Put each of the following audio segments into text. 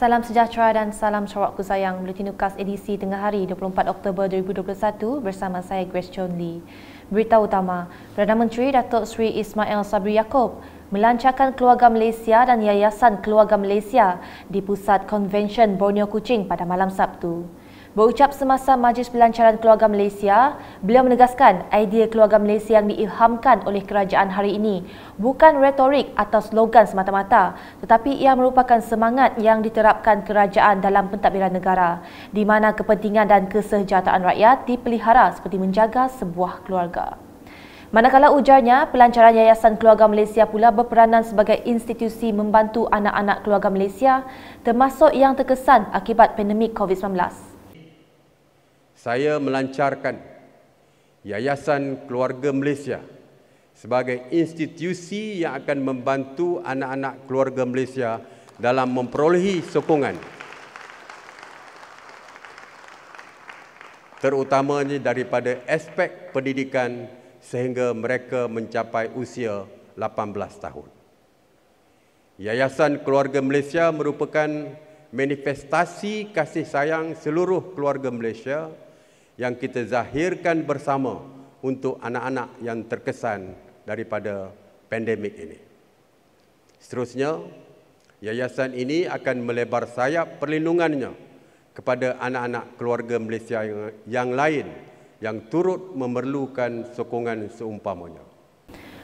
Salam sejahtera dan salam ku sayang. Bulletin Ukas edisi tengah hari 24 Oktober 2021 bersama saya Grace John Lee. Berita utama, Perdana Menteri Datuk Sri Ismail Sabri Yaakob melancarkan Keluarga Malaysia dan Yayasan Keluarga Malaysia di Pusat Konvensyen Borneo Kuching pada malam Sabtu. Berucap semasa Majlis Pelancaran Keluarga Malaysia, beliau menegaskan idea keluarga Malaysia yang diilhamkan oleh kerajaan hari ini bukan retorik atau slogan semata-mata tetapi ia merupakan semangat yang diterapkan kerajaan dalam pentadbiran negara di mana kepentingan dan kesejahteraan rakyat dipelihara seperti menjaga sebuah keluarga. Manakala ujarnya, pelancaran Yayasan Keluarga Malaysia pula berperanan sebagai institusi membantu anak-anak keluarga Malaysia termasuk yang terkesan akibat pandemik COVID-19 saya melancarkan Yayasan Keluarga Malaysia sebagai institusi yang akan membantu anak-anak keluarga Malaysia dalam memperolehi sokongan terutamanya daripada aspek pendidikan sehingga mereka mencapai usia 18 tahun. Yayasan Keluarga Malaysia merupakan manifestasi kasih sayang seluruh keluarga Malaysia yang kita zahirkan bersama untuk anak-anak yang terkesan daripada pandemik ini. Seterusnya, yayasan ini akan melebar sayap perlindungannya kepada anak-anak keluarga Malaysia yang lain yang turut memerlukan sokongan seumpamanya.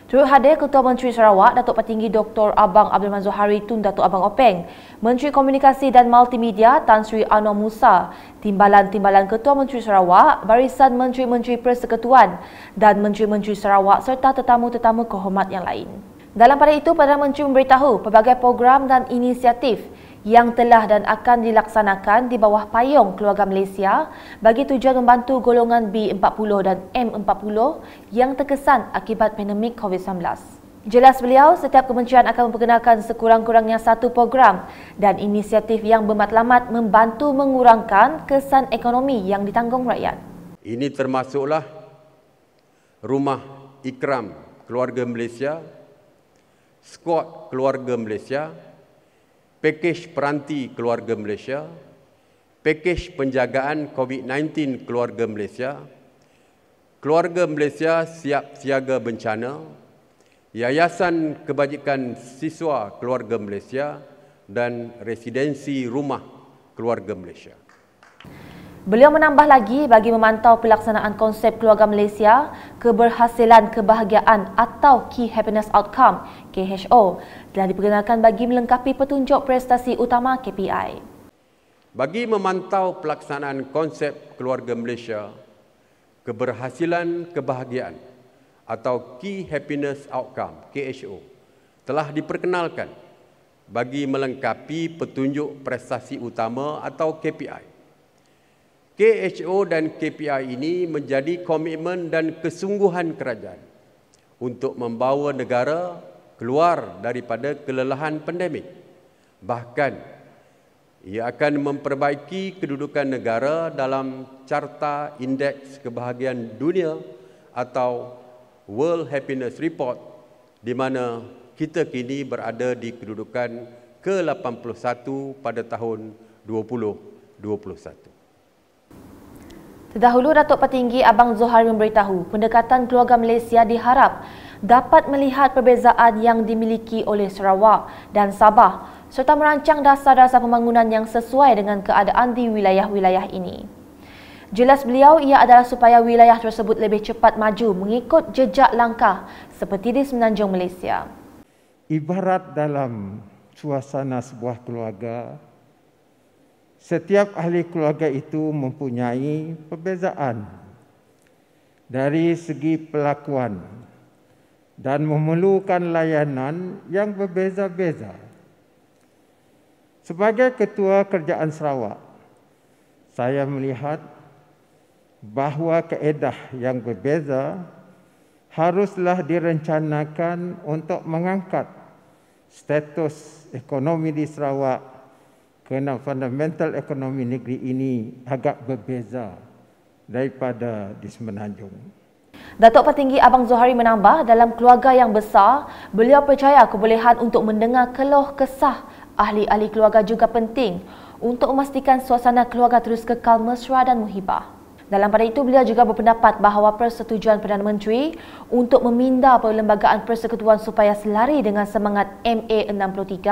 Turut hadir Ketua Menteri Sarawak, Datuk Petinggi Dr. Abang Abdul Manzohari Tun Datuk Abang Openg, Menteri Komunikasi dan Multimedia Tan Sri Anwar Musa, Timbalan-Timbalan Ketua Menteri Sarawak, Barisan Menteri-Menteri Persekutuan dan Menteri-Menteri Sarawak serta tetamu-tetamu kehormat yang lain. Dalam pada itu, Perdana Menteri memberitahu pelbagai program dan inisiatif yang telah dan akan dilaksanakan di bawah payung keluarga Malaysia bagi tujuan membantu golongan B40 dan M40 yang terkesan akibat pandemik COVID-19. Jelas beliau, setiap kementerian akan memperkenalkan sekurang-kurangnya satu program dan inisiatif yang bermatlamat membantu mengurangkan kesan ekonomi yang ditanggung rakyat. Ini termasuklah rumah ikram keluarga Malaysia, skuad keluarga Malaysia, pakej peranti keluarga Malaysia, pakej penjagaan COVID-19 keluarga Malaysia, keluarga Malaysia siap siaga bencana, Yayasan Kebajikan Siswa Keluarga Malaysia dan Residensi Rumah Keluarga Malaysia. Beliau menambah lagi bagi memantau pelaksanaan konsep keluarga Malaysia, keberhasilan kebahagiaan atau Key Happiness Outcome, KHO, telah diperkenalkan bagi melengkapi petunjuk prestasi utama KPI. Bagi memantau pelaksanaan konsep keluarga Malaysia, keberhasilan kebahagiaan atau Key Happiness Outcome, KHO, telah diperkenalkan bagi melengkapi petunjuk prestasi utama atau KPI KHO dan KPI ini menjadi komitmen dan kesungguhan kerajaan untuk membawa negara keluar daripada kelelahan pandemik. Bahkan ia akan memperbaiki kedudukan negara dalam carta indeks kebahagiaan dunia atau World Happiness Report di mana kita kini berada di kedudukan ke-81 pada tahun 2021. Terdahulu Datuk Petinggi Abang Zohar memberitahu pendekatan keluarga Malaysia diharap dapat melihat perbezaan yang dimiliki oleh Sarawak dan Sabah serta merancang dasar-dasar pembangunan yang sesuai dengan keadaan di wilayah-wilayah ini. Jelas beliau ia adalah supaya wilayah tersebut lebih cepat maju mengikut jejak langkah seperti di Semenanjung Malaysia. Ibarat dalam suasana sebuah keluarga, setiap ahli keluarga itu mempunyai perbezaan dari segi pelakuan dan memerlukan layanan yang berbeza-beza. Sebagai ketua kerjaan Sarawak, saya melihat bahawa keedah yang berbeza haruslah direncanakan untuk mengangkat status ekonomi di Sarawak kerana fundamental ekonomi negeri ini agak berbeza daripada di Semenanjung. Datuk Patinggi Abang Zohari menambah dalam keluarga yang besar, beliau percaya kebolehan untuk mendengar keluh kesah ahli-ahli keluarga juga penting untuk memastikan suasana keluarga terus kekal mesra dan muhibah. Dalam pada itu, beliau juga berpendapat bahawa persetujuan Perdana Menteri untuk meminda Perlembagaan Persekutuan supaya selari dengan semangat MA63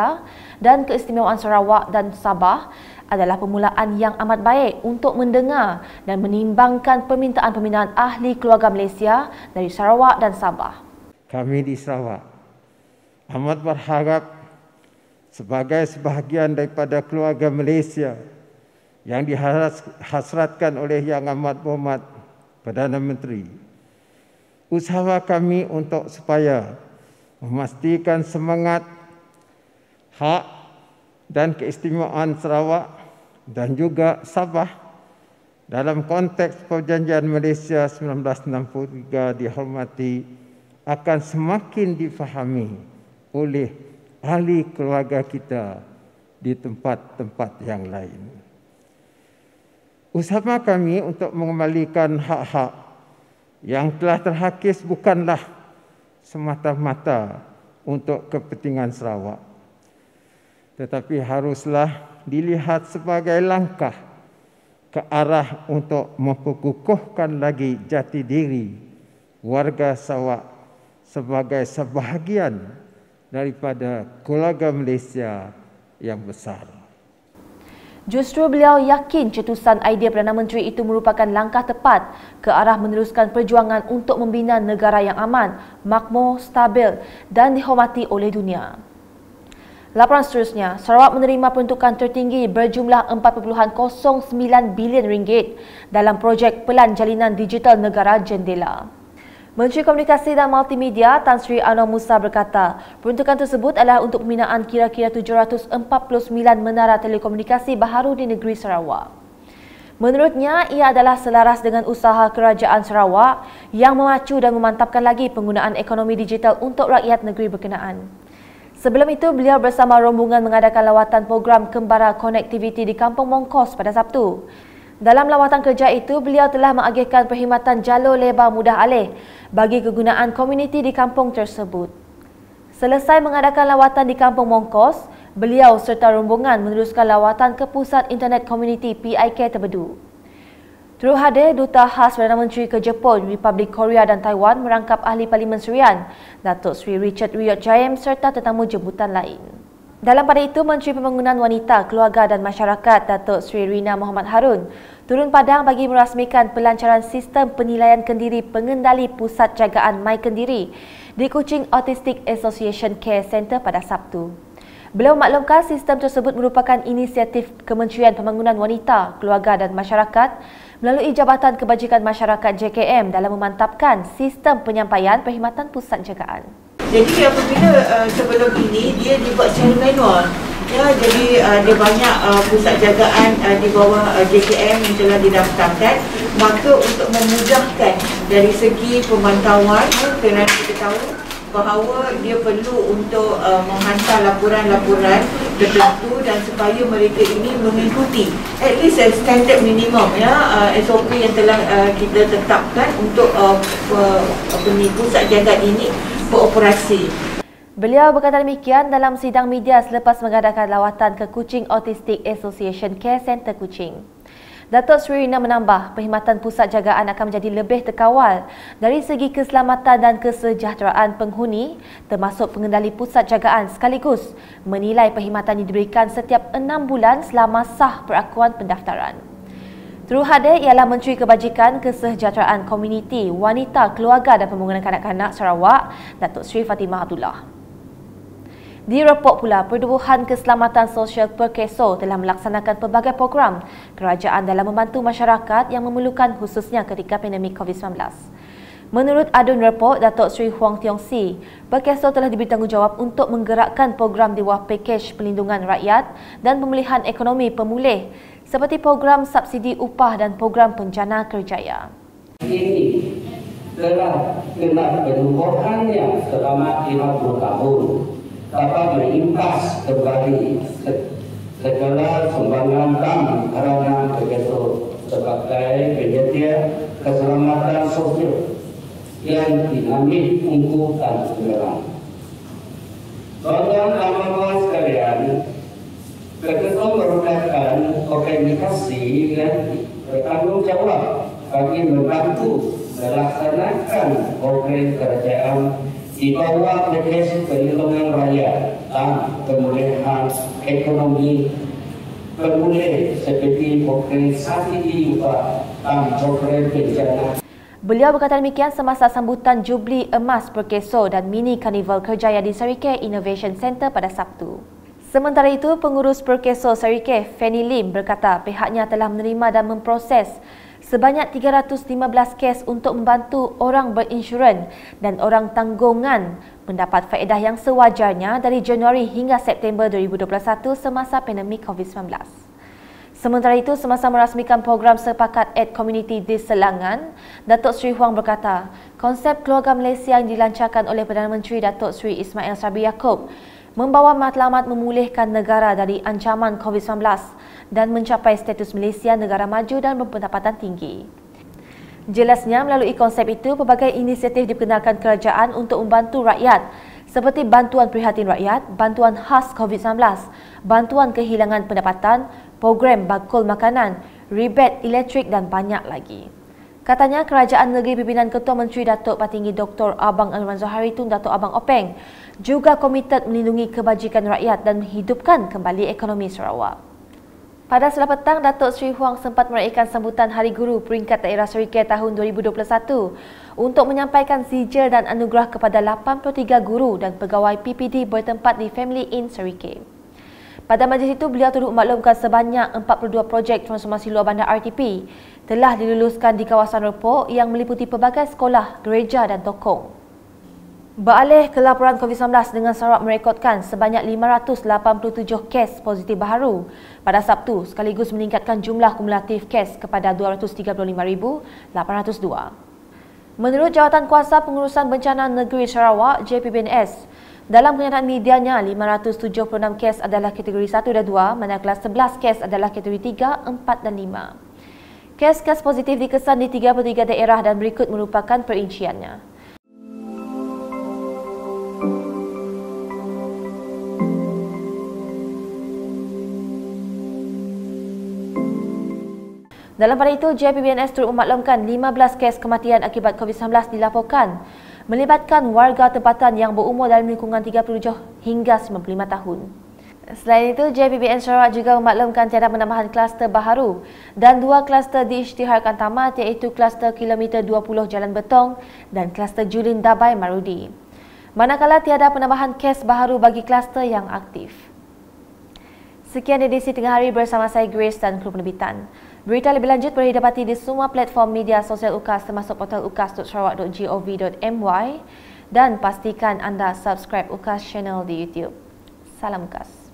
dan keistimewaan Sarawak dan Sabah adalah permulaan yang amat baik untuk mendengar dan menimbangkan permintaan-permintaan ahli keluarga Malaysia dari Sarawak dan Sabah. Kami di Sarawak amat berharap sebagai sebahagian daripada keluarga Malaysia yang dihasratkan oleh Yang Amat Berhormat Perdana Menteri. Usaha kami untuk supaya memastikan semangat hak dan keistimewaan Sarawak dan juga Sabah dalam konteks perjanjian Malaysia 1963 dihormati akan semakin difahami oleh ahli keluarga kita di tempat-tempat yang lain. Usaha kami untuk mengembalikan hak-hak yang telah terhakis bukanlah semata-mata untuk kepentingan Sarawak tetapi haruslah dilihat sebagai langkah ke arah untuk memperkukuhkan lagi jati diri warga Sarawak sebagai sebahagian daripada keluarga Malaysia yang besar. Justru beliau yakin cetusan idea Perdana Menteri itu merupakan langkah tepat ke arah meneruskan perjuangan untuk membina negara yang aman, makmur, stabil dan dihormati oleh dunia. Laporan seterusnya, Sarawak menerima peruntukan tertinggi berjumlah 4.09 bilion ringgit dalam projek Pelan Jalinan Digital Negara Jendela. Menteri Komunikasi dan Multimedia Tan Sri Anwar Musa berkata, peruntukan tersebut adalah untuk pembinaan kira-kira 749 menara telekomunikasi baharu di negeri Sarawak. Menurutnya, ia adalah selaras dengan usaha kerajaan Sarawak yang memacu dan memantapkan lagi penggunaan ekonomi digital untuk rakyat negeri berkenaan. Sebelum itu, beliau bersama rombongan mengadakan lawatan program Kembara Konektiviti di Kampung Mongkos pada Sabtu. Dalam lawatan kerja itu, beliau telah mengagihkan perkhidmatan jalur lebar mudah alih bagi kegunaan komuniti di kampung tersebut. Selesai mengadakan lawatan di Kampung Mongkos, beliau serta rombongan meneruskan lawatan ke Pusat Internet Komuniti PIK Tebedu. Terus hadir Duta Khas Perdana Menteri ke Jepun, Republik Korea dan Taiwan merangkap Ahli Parlimen Serian, Datuk Sri Richard Riot James serta tetamu jemputan lain. Dalam pada itu, Menteri Pembangunan Wanita, Keluarga dan Masyarakat Datuk Sri Rina Muhammad Harun turun padang bagi merasmikan pelancaran sistem penilaian kendiri pengendali pusat jagaan My Kendiri di Kuching Autistic Association Care Center pada Sabtu. Beliau maklumkan sistem tersebut merupakan inisiatif Kementerian Pembangunan Wanita, Keluarga dan Masyarakat melalui Jabatan Kebajikan Masyarakat JKM dalam memantapkan sistem penyampaian perkhidmatan pusat jagaan. Jadi apabila uh, sebelum ini dia dibuat secara manual. Ya, jadi ada uh, banyak uh, pusat jagaan uh, di bawah uh, JKM yang telah didaftarkan. Maka untuk memudahkan dari segi pemantauan kerana kita tahu bahawa dia perlu untuk uh, menghantar laporan-laporan tertentu dan supaya mereka ini mengikuti at least a standard minimum ya uh, SOP yang telah uh, kita tetapkan untuk uh, pusat jagaan ini beroperasi. Beliau berkata demikian dalam sidang media selepas mengadakan lawatan ke Kucing Autistic Association Care Center Kucing. Datuk Sri Rina menambah perkhidmatan pusat jagaan akan menjadi lebih terkawal dari segi keselamatan dan kesejahteraan penghuni termasuk pengendali pusat jagaan sekaligus menilai perkhidmatan yang diberikan setiap enam bulan selama sah perakuan pendaftaran. Terus hadir ialah Menteri Kebajikan Kesejahteraan Komuniti, Wanita, Keluarga dan Pembangunan Kanak-Kanak Sarawak, Datuk Sri Fatimah Abdullah. Direpok pula, Perduhan Keselamatan Sosial Perkeso telah melaksanakan pelbagai program kerajaan dalam membantu masyarakat yang memerlukan khususnya ketika pandemik COVID-19. Menurut adun report Datuk Sri Huang Tiong Si, Perkeso telah diberi tanggungjawab untuk menggerakkan program di bawah pakej pelindungan rakyat dan pemulihan ekonomi pemulih seperti program subsidi upah dan program penjana kerjaya. Ini telah kena penubuhan yang selama 50 tahun dapat mengimpas kembali segala sumbangan dan kerana begitu sebagai penyedia keselamatan sosial yang dinamik, unggul dan sumberang. Tuan-tuan, kawan-kawan sekalian, Ketua Merudak organisasi dan bertanggung jawab kami membantu melaksanakan program kerajaan di bawah Menteri Perlindungan Raya dan pemulihan ekonomi pemulih seperti program organisasi di bawah dan program kerjaan. Beliau berkata demikian semasa sambutan Jubli Emas Perkeso dan Mini Carnival Kerjaya di Serikai Innovation Centre pada Sabtu. Sementara itu, pengurus Perkeso Sarikeh, Fanny Lim berkata pihaknya telah menerima dan memproses sebanyak 315 kes untuk membantu orang berinsurans dan orang tanggungan mendapat faedah yang sewajarnya dari Januari hingga September 2021 semasa pandemik COVID-19. Sementara itu, semasa merasmikan program sepakat Ed Community di Selangan, Datuk Sri Huang berkata, konsep keluarga Malaysia yang dilancarkan oleh Perdana Menteri Datuk Sri Ismail Sabri Yaakob membawa matlamat memulihkan negara dari ancaman COVID-19 dan mencapai status Malaysia negara maju dan berpendapatan tinggi. Jelasnya, melalui konsep itu, pelbagai inisiatif diperkenalkan kerajaan untuk membantu rakyat seperti bantuan prihatin rakyat, bantuan khas COVID-19, bantuan kehilangan pendapatan, program bakul makanan, rebate elektrik dan banyak lagi. Katanya, Kerajaan Negeri Pimpinan Ketua Menteri Datuk Patinggi Dr. Abang Alman Zahari Tun Datuk Abang Openg juga komited melindungi kebajikan rakyat dan menghidupkan kembali ekonomi Sarawak. Pada selepas petang, Datuk Sri Huang sempat meraihkan sambutan Hari Guru peringkat daerah Serikai tahun 2021 untuk menyampaikan sijil dan anugerah kepada 83 guru dan pegawai PPD bertempat di Family Inn Serikai. Pada majlis itu, beliau turut maklumkan sebanyak 42 projek transformasi luar bandar RTP telah diluluskan di kawasan Repok yang meliputi pelbagai sekolah, gereja dan tokong. Beralih ke laporan COVID-19 dengan Sarawak merekodkan sebanyak 587 kes positif baharu pada Sabtu sekaligus meningkatkan jumlah kumulatif kes kepada 235,802. Menurut jawatan kuasa pengurusan bencana negeri Sarawak, JPBNS, dalam kenyataan medianya, 576 kes adalah kategori 1 dan 2, manakala 11 kes adalah kategori 3, 4 dan 5. Kes-kes positif dikesan di 33 daerah dan berikut merupakan perinciannya. Dalam pada itu, JPBNS turut memaklumkan 15 kes kematian akibat COVID-19 dilaporkan melibatkan warga tempatan yang berumur dalam lingkungan 37 hingga 95 tahun. Selain itu, JPBN Sarawak juga memaklumkan tiada penambahan kluster baharu dan dua kluster diisytiharkan tamat iaitu kluster kilometer 20 Jalan Betong dan kluster Julin Dabai Marudi. Manakala tiada penambahan kes baharu bagi kluster yang aktif. Sekian edisi tengah hari bersama saya Grace dan Kru Penerbitan. Berita lebih lanjut boleh didapati di semua platform media sosial UKAS termasuk portal ukas.sarawak.gov.my dan pastikan anda subscribe UKAS channel di YouTube. Salam UKAS.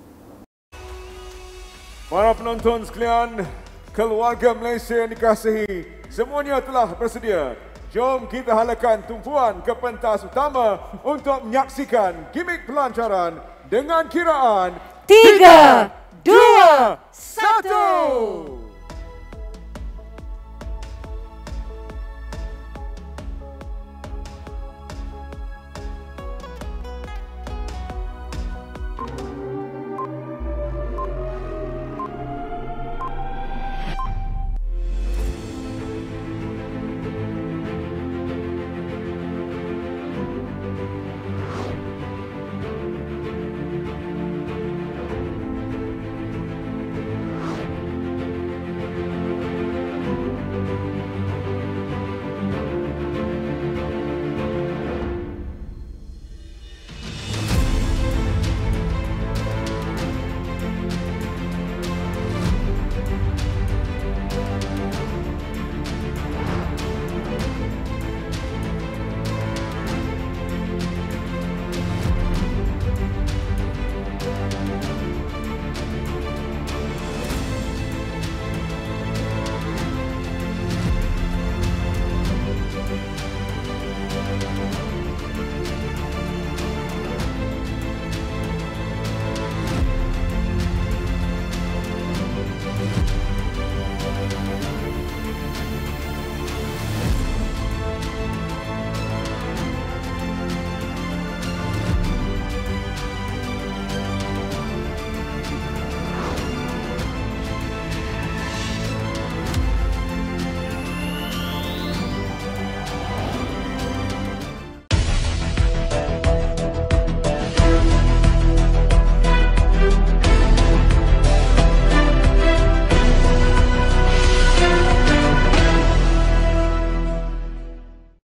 Para penonton sekalian, keluarga Malaysia yang dikasihi, semuanya telah bersedia. Jom kita halakan tumpuan ke pentas utama untuk menyaksikan gimmick pelancaran dengan kiraan 3, 2, 1.